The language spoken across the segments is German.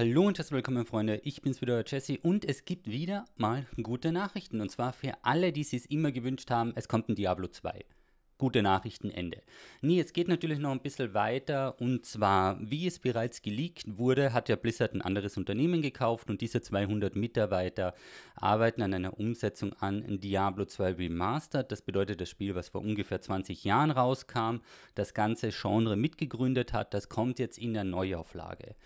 Hallo und herzlich willkommen, Freunde. Ich bin's wieder, Jesse, und es gibt wieder mal gute Nachrichten. Und zwar für alle, die es immer gewünscht haben, es kommt ein Diablo 2. Gute Nachrichten, Ende. Nee, es geht natürlich noch ein bisschen weiter und zwar, wie es bereits geleakt wurde, hat ja Blizzard ein anderes Unternehmen gekauft und diese 200 Mitarbeiter arbeiten an einer Umsetzung an Diablo 2 Remastered. Das bedeutet das Spiel, was vor ungefähr 20 Jahren rauskam, das ganze Genre mitgegründet hat, das kommt jetzt in der Neuauflage.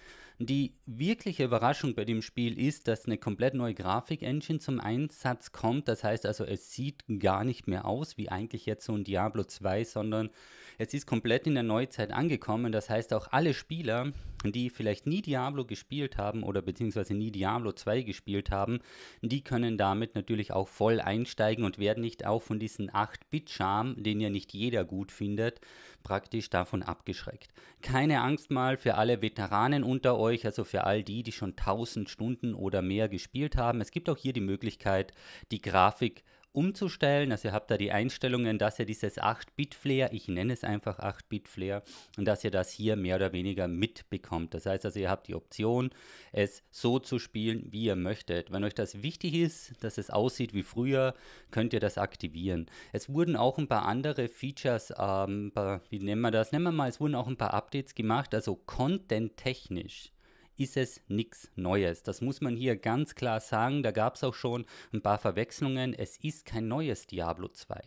Die wirkliche Überraschung bei dem Spiel ist, dass eine komplett neue Grafik-Engine zum Einsatz kommt. Das heißt also, es sieht gar nicht mehr aus wie eigentlich jetzt so ein Diablo 2, sondern es ist komplett in der Neuzeit angekommen. Das heißt auch alle Spieler, die vielleicht nie Diablo gespielt haben oder beziehungsweise nie Diablo 2 gespielt haben, die können damit natürlich auch voll einsteigen und werden nicht auch von diesen 8-Bit-Charme, den ja nicht jeder gut findet, praktisch davon abgeschreckt. Keine Angst mal für alle Veteranen unter euch, also für all die, die schon 1000 Stunden oder mehr gespielt haben. Es gibt auch hier die Möglichkeit, die Grafik umzustellen. Also ihr habt da die Einstellungen, dass ihr dieses 8-Bit-Flair, ich nenne es einfach 8-Bit-Flair, und dass ihr das hier mehr oder weniger mitbekommt. Das heißt also, ihr habt die Option, es so zu spielen, wie ihr möchtet. Wenn euch das wichtig ist, dass es aussieht wie früher, könnt ihr das aktivieren. Es wurden auch ein paar andere Features, ähm, wie nennen wir das? Nennen wir mal, es wurden auch ein paar Updates gemacht, also content-technisch ist es nichts Neues. Das muss man hier ganz klar sagen. Da gab es auch schon ein paar Verwechslungen. Es ist kein neues Diablo 2.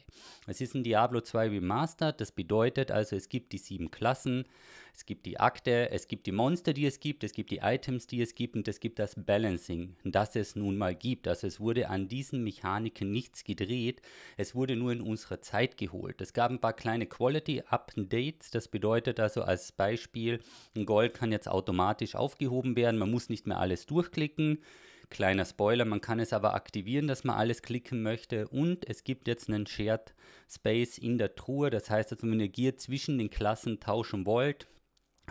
Es ist ein Diablo 2 Remastered. Das bedeutet also, es gibt die sieben Klassen. Es gibt die Akte, es gibt die Monster, die es gibt, es gibt die Items, die es gibt und es gibt das Balancing, das es nun mal gibt. Also es wurde an diesen Mechaniken nichts gedreht, es wurde nur in unserer Zeit geholt. Es gab ein paar kleine Quality-Updates, das bedeutet also als Beispiel, ein Gold kann jetzt automatisch aufgehoben werden, man muss nicht mehr alles durchklicken. Kleiner Spoiler, man kann es aber aktivieren, dass man alles klicken möchte. Und es gibt jetzt einen Shared Space in der Truhe. Das heißt, dass also, wenn ihr Gear zwischen den Klassen tauschen wollt,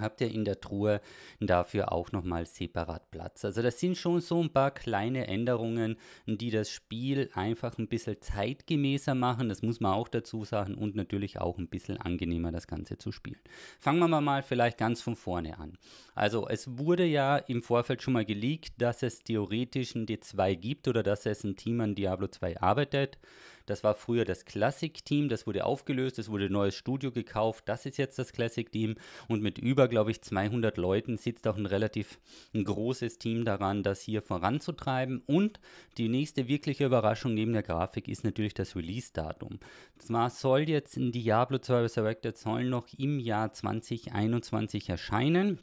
habt ihr in der Truhe dafür auch nochmal separat Platz. Also das sind schon so ein paar kleine Änderungen, die das Spiel einfach ein bisschen zeitgemäßer machen. Das muss man auch dazu sagen und natürlich auch ein bisschen angenehmer das Ganze zu spielen. Fangen wir mal vielleicht ganz von vorne an. Also es wurde ja im Vorfeld schon mal geleakt, dass es theoretisch ein D2 gibt oder dass es ein Team an Diablo 2 arbeitet. Das war früher das Classic-Team, das wurde aufgelöst, es wurde ein neues Studio gekauft, das ist jetzt das Classic-Team und mit über, glaube ich, 200 Leuten sitzt auch ein relativ ein großes Team daran, das hier voranzutreiben. Und die nächste wirkliche Überraschung neben der Grafik ist natürlich das Release-Datum. Zwar soll jetzt in Diablo 2 Resurrected sollen noch im Jahr 2021 erscheinen.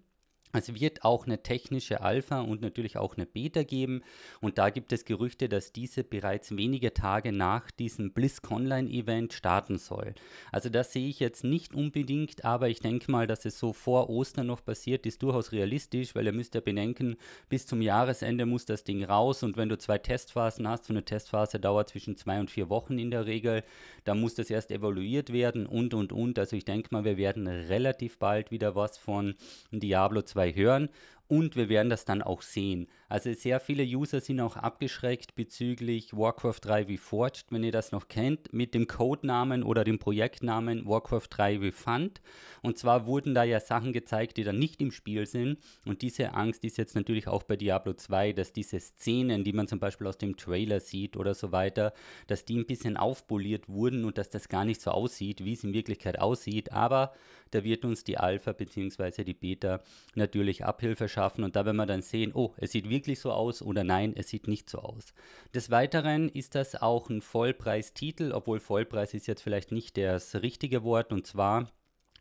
Es wird auch eine technische Alpha und natürlich auch eine Beta geben. Und da gibt es Gerüchte, dass diese bereits wenige Tage nach diesem Blisk Online event starten soll. Also das sehe ich jetzt nicht unbedingt, aber ich denke mal, dass es so vor Ostern noch passiert, ist durchaus realistisch, weil ihr müsst ja bedenken, bis zum Jahresende muss das Ding raus. Und wenn du zwei Testphasen hast, so eine Testphase dauert zwischen zwei und vier Wochen in der Regel, dann muss das erst evaluiert werden und, und, und. Also ich denke mal, wir werden relativ bald wieder was von Diablo 2 dabei hören und wir werden das dann auch sehen. Also sehr viele User sind auch abgeschreckt bezüglich Warcraft 3 Reforged, wenn ihr das noch kennt, mit dem Codenamen oder dem Projektnamen Warcraft 3 Refund. Und zwar wurden da ja Sachen gezeigt, die dann nicht im Spiel sind. Und diese Angst ist jetzt natürlich auch bei Diablo 2, dass diese Szenen, die man zum Beispiel aus dem Trailer sieht oder so weiter, dass die ein bisschen aufpoliert wurden und dass das gar nicht so aussieht, wie es in Wirklichkeit aussieht. Aber da wird uns die Alpha bzw. die Beta natürlich Abhilfe verschaffen und da werden wir dann sehen, oh, es sieht wirklich so aus oder nein, es sieht nicht so aus. Des Weiteren ist das auch ein Vollpreistitel, obwohl Vollpreis ist jetzt vielleicht nicht das richtige Wort und zwar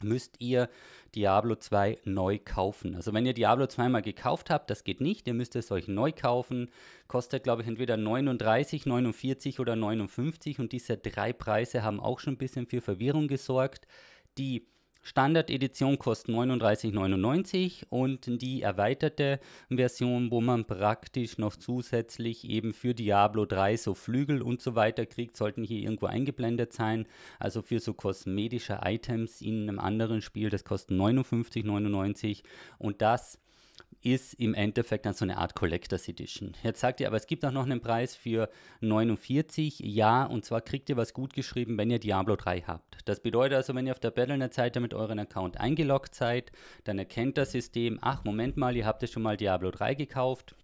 müsst ihr Diablo 2 neu kaufen. Also wenn ihr Diablo 2 mal gekauft habt, das geht nicht, ihr müsst es euch neu kaufen. Kostet, glaube ich, entweder 39, 49 oder 59 und diese drei Preise haben auch schon ein bisschen für Verwirrung gesorgt. Die Standard-Edition kostet 39,99 und die erweiterte Version, wo man praktisch noch zusätzlich eben für Diablo 3 so Flügel und so weiter kriegt, sollten hier irgendwo eingeblendet sein. Also für so kosmetische Items in einem anderen Spiel, das kostet 59,99 und das ist im Endeffekt dann so eine Art Collectors Edition. Jetzt sagt ihr, aber es gibt auch noch einen Preis für 49, ja, und zwar kriegt ihr was gut geschrieben, wenn ihr Diablo 3 habt. Das bedeutet also, wenn ihr auf der Battlenet-Seite mit eurem Account eingeloggt seid, dann erkennt das System, ach, Moment mal, ihr habt ja schon mal Diablo 3 gekauft,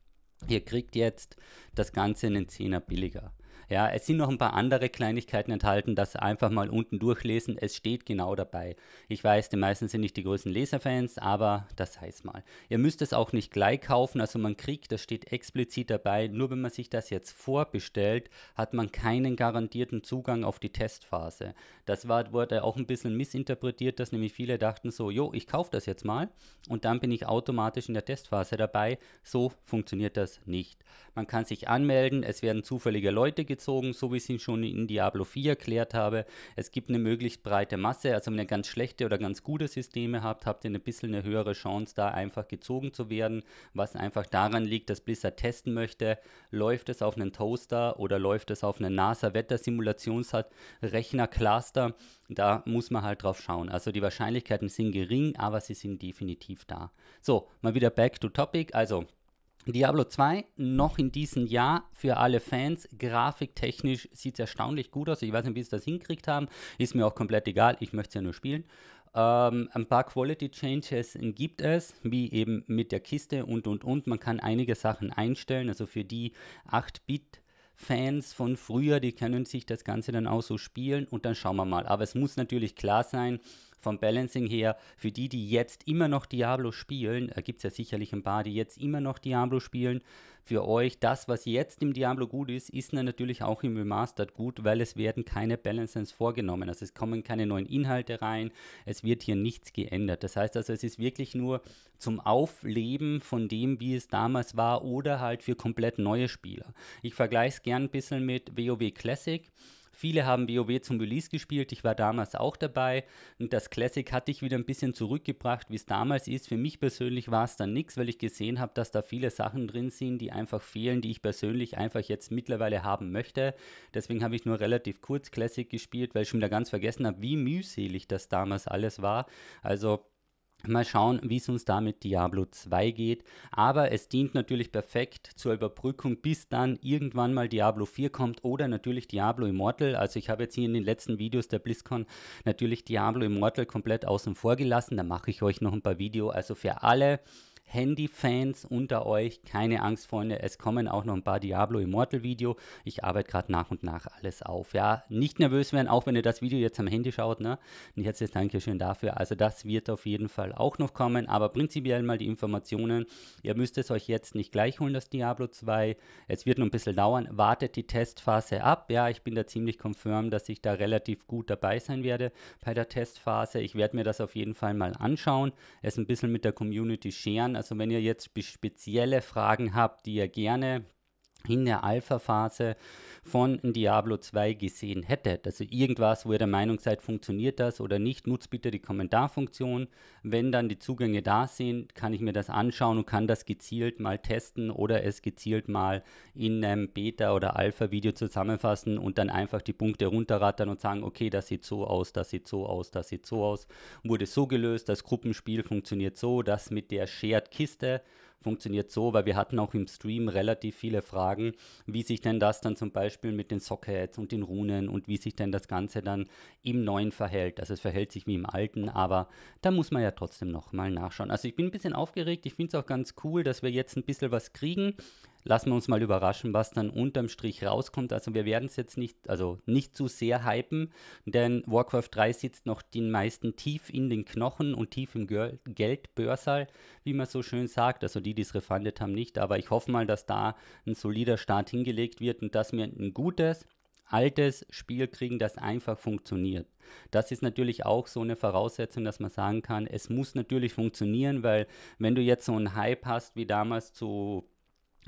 ihr kriegt jetzt das Ganze in den 10er billiger. Ja, es sind noch ein paar andere Kleinigkeiten enthalten, das einfach mal unten durchlesen. Es steht genau dabei. Ich weiß, die meisten sind nicht die größten Leserfans, aber das heißt mal. Ihr müsst es auch nicht gleich kaufen, also man kriegt, das steht explizit dabei, nur wenn man sich das jetzt vorbestellt, hat man keinen garantierten Zugang auf die Testphase. Das war, wurde auch ein bisschen missinterpretiert, dass nämlich viele dachten so, jo, ich kaufe das jetzt mal und dann bin ich automatisch in der Testphase dabei. So funktioniert das nicht. Man kann sich anmelden, es werden zufällige Leute gezogen, gezogen, so wie ich es Ihnen schon in Diablo 4 erklärt habe. Es gibt eine möglichst breite Masse, also wenn ihr ganz schlechte oder ganz gute Systeme habt, habt ihr ein bisschen eine höhere Chance, da einfach gezogen zu werden, was einfach daran liegt, dass Blizzard testen möchte, läuft es auf einen Toaster oder läuft es auf einen NASA-Wettersimulationsrechner-Cluster. Da muss man halt drauf schauen. Also die Wahrscheinlichkeiten sind gering, aber sie sind definitiv da. So, mal wieder back to topic. Also Diablo 2 noch in diesem Jahr für alle Fans. Grafiktechnisch sieht es erstaunlich gut aus. Ich weiß nicht, wie sie das hinkriegt haben. Ist mir auch komplett egal. Ich möchte es ja nur spielen. Ähm, ein paar Quality Changes gibt es, wie eben mit der Kiste und und und. Man kann einige Sachen einstellen. Also für die 8-Bit. Fans von früher, die können sich das Ganze dann auch so spielen und dann schauen wir mal. Aber es muss natürlich klar sein, vom Balancing her, für die, die jetzt immer noch Diablo spielen, äh, gibt es ja sicherlich ein paar, die jetzt immer noch Diablo spielen, für euch, das, was jetzt im Diablo gut ist, ist natürlich auch im Remastered gut, weil es werden keine Balances vorgenommen. Also es kommen keine neuen Inhalte rein, es wird hier nichts geändert. Das heißt also, es ist wirklich nur zum Aufleben von dem, wie es damals war oder halt für komplett neue Spieler. Ich vergleiche es gern ein bisschen mit WoW Classic. Viele haben WoW zum Release gespielt, ich war damals auch dabei und das Classic hat dich wieder ein bisschen zurückgebracht, wie es damals ist. Für mich persönlich war es dann nichts, weil ich gesehen habe, dass da viele Sachen drin sind, die einfach fehlen, die ich persönlich einfach jetzt mittlerweile haben möchte. Deswegen habe ich nur relativ kurz Classic gespielt, weil ich schon wieder ganz vergessen habe, wie mühselig das damals alles war. Also Mal schauen, wie es uns da mit Diablo 2 geht. Aber es dient natürlich perfekt zur Überbrückung, bis dann irgendwann mal Diablo 4 kommt oder natürlich Diablo Immortal. Also ich habe jetzt hier in den letzten Videos der BlizzCon natürlich Diablo Immortal komplett außen vor gelassen. Da mache ich euch noch ein paar Videos. Also für alle, Handy-Fans unter euch, keine Angst, Freunde, es kommen auch noch ein paar Diablo Immortal Video. Ich arbeite gerade nach und nach alles auf. Ja, nicht nervös werden, auch wenn ihr das Video jetzt am Handy schaut, ne? Und jetzt Dankeschön dafür. Also das wird auf jeden Fall auch noch kommen, aber prinzipiell mal die Informationen. Ihr müsst es euch jetzt nicht gleich holen, das Diablo 2. Es wird noch ein bisschen dauern. Wartet die Testphase ab. Ja, ich bin da ziemlich confirm, dass ich da relativ gut dabei sein werde bei der Testphase. Ich werde mir das auf jeden Fall mal anschauen, es ein bisschen mit der Community scheren. Also wenn ihr jetzt spezielle Fragen habt, die ihr gerne in der Alpha-Phase von Diablo 2 gesehen hättet. Also irgendwas, wo ihr der Meinung seid, funktioniert das oder nicht, nutzt bitte die Kommentarfunktion. Wenn dann die Zugänge da sind, kann ich mir das anschauen und kann das gezielt mal testen oder es gezielt mal in einem Beta- oder Alpha-Video zusammenfassen und dann einfach die Punkte runterrattern und sagen, okay, das sieht so aus, das sieht so aus, das sieht so aus, wurde so gelöst, das Gruppenspiel funktioniert so, das mit der Shared-Kiste funktioniert so, weil wir hatten auch im Stream relativ viele Fragen, wie sich denn das dann zum Beispiel mit den Sockets und den Runen und wie sich denn das Ganze dann im Neuen verhält. Also es verhält sich wie im Alten, aber da muss man ja trotzdem nochmal nachschauen. Also ich bin ein bisschen aufgeregt, ich finde es auch ganz cool, dass wir jetzt ein bisschen was kriegen lassen wir uns mal überraschen, was dann unterm Strich rauskommt. Also wir werden es jetzt nicht, also nicht zu sehr hypen, denn Warcraft 3 sitzt noch den meisten tief in den Knochen und tief im Geldbörsal, wie man so schön sagt. Also die, die es refundet haben, nicht. Aber ich hoffe mal, dass da ein solider Start hingelegt wird und dass wir ein gutes, altes Spiel kriegen, das einfach funktioniert. Das ist natürlich auch so eine Voraussetzung, dass man sagen kann, es muss natürlich funktionieren, weil wenn du jetzt so einen Hype hast wie damals zu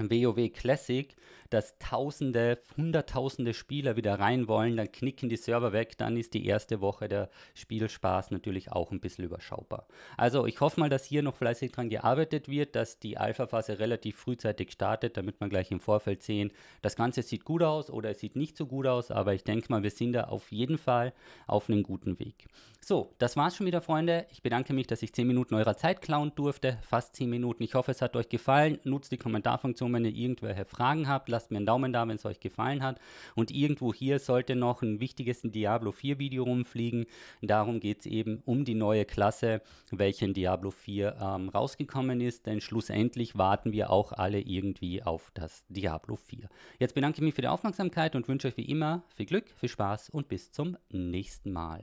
WoW Classic dass Tausende, Hunderttausende Spieler wieder rein wollen, dann knicken die Server weg, dann ist die erste Woche der Spielspaß natürlich auch ein bisschen überschaubar. Also ich hoffe mal, dass hier noch fleißig dran gearbeitet wird, dass die Alpha-Phase relativ frühzeitig startet, damit man gleich im Vorfeld sehen, das Ganze sieht gut aus oder es sieht nicht so gut aus, aber ich denke mal, wir sind da auf jeden Fall auf einem guten Weg. So, das war's schon wieder, Freunde. Ich bedanke mich, dass ich 10 Minuten eurer Zeit klauen durfte, fast 10 Minuten. Ich hoffe, es hat euch gefallen. Nutzt die Kommentarfunktion, wenn ihr irgendwelche Fragen habt. Lasst lasst mir einen Daumen da, wenn es euch gefallen hat. Und irgendwo hier sollte noch ein wichtiges Diablo 4 Video rumfliegen. Darum geht es eben um die neue Klasse, welche in Diablo 4 ähm, rausgekommen ist. Denn schlussendlich warten wir auch alle irgendwie auf das Diablo 4. Jetzt bedanke ich mich für die Aufmerksamkeit und wünsche euch wie immer viel Glück, viel Spaß und bis zum nächsten Mal.